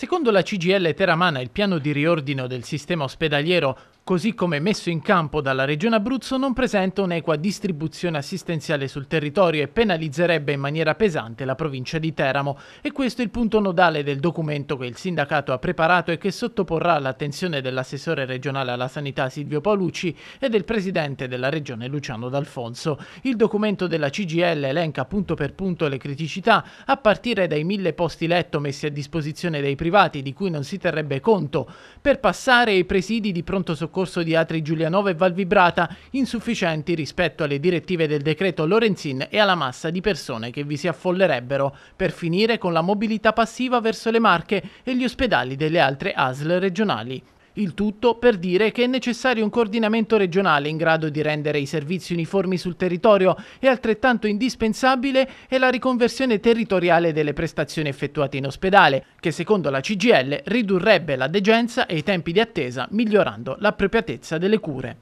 Secondo la CGL Teramana il piano di riordino del sistema ospedaliero così come messo in campo dalla Regione Abruzzo, non presenta un'equa distribuzione assistenziale sul territorio e penalizzerebbe in maniera pesante la provincia di Teramo. E questo è il punto nodale del documento che il sindacato ha preparato e che sottoporrà all'attenzione dell'assessore regionale alla sanità Silvio Paolucci e del presidente della Regione Luciano D'Alfonso. Il documento della CGL elenca punto per punto le criticità, a partire dai mille posti letto messi a disposizione dai privati, di cui non si terrebbe conto, per passare ai presidi di pronto soccorso concorso di Atri Giulianova e Valvibrata, insufficienti rispetto alle direttive del decreto Lorenzin e alla massa di persone che vi si affollerebbero, per finire con la mobilità passiva verso le Marche e gli ospedali delle altre ASL regionali. Il tutto per dire che è necessario un coordinamento regionale in grado di rendere i servizi uniformi sul territorio e altrettanto indispensabile è la riconversione territoriale delle prestazioni effettuate in ospedale, che secondo la CGL ridurrebbe la degenza e i tempi di attesa migliorando l'appropriatezza delle cure.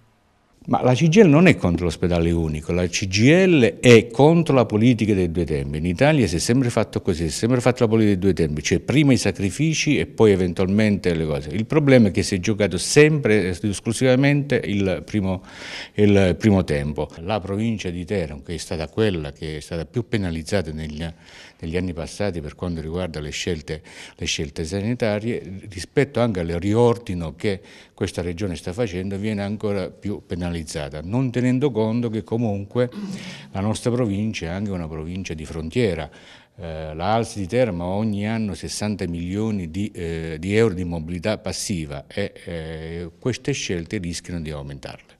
Ma la CGL non è contro l'ospedale unico, la CGL è contro la politica dei due tempi. In Italia si è sempre fatto così, si è sempre fatto la politica dei due tempi, cioè prima i sacrifici e poi eventualmente le cose. Il problema è che si è giocato sempre esclusivamente il primo, il primo tempo. La provincia di Teramo, che è stata quella che è stata più penalizzata negli, negli anni passati per quanto riguarda le scelte, le scelte sanitarie, rispetto anche al riordino che questa regione sta facendo, viene ancora più penalizzata regionalizzata, non tenendo conto che comunque la nostra provincia è anche una provincia di frontiera. Eh, la di Terma ogni anno 60 milioni di, eh, di euro di mobilità passiva e eh, queste scelte rischiano di aumentarle.